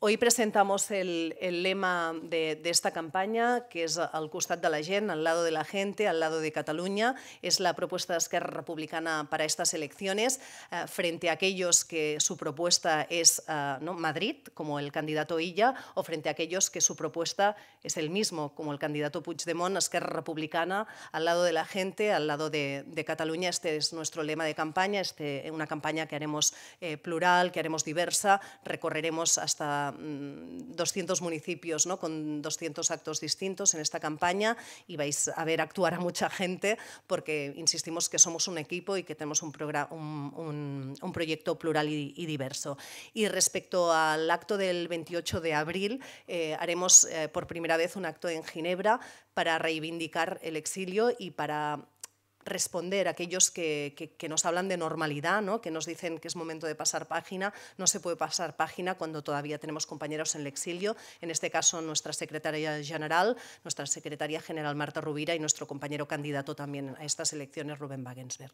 Hoy presentamos el, lema de, esta campaña, que es Al costat de la gent, al lado de la gente, al lado de Cataluña. Es la propuesta de Esquerra Republicana para estas elecciones, eh, frente a aquellos que su propuesta es eh, Madrid, como el candidato Illa, o frente a aquellos que su propuesta es el mismo, como el candidato Puigdemont, Esquerra Republicana, al lado de la gente, al lado de, Cataluña. Este es nuestro lema de campaña, este, una campaña que haremos eh, plural, que haremos diversa, recorreremos hasta 200 mm, municipios ¿no? con 200 actos distintos en esta campaña y vais a ver actuar a mucha gente porque insistimos que somos un equipo y que tenemos un, un, proyecto plural y, diverso. Y respecto al acto del 28 de abril, eh, haremos eh, por primera vez un acto en Ginebra para reivindicar el exilio y para responder a aquellos que, nos hablan de normalidad, que nos dicen que es momento de pasar página. No se puede pasar página cuando todavía tenemos compañeros en el exilio, en este caso nuestra secretaria general, nuestra secretaria general Marta Rubira y nuestro compañero candidato también a estas elecciones, Rubén Wagensberg.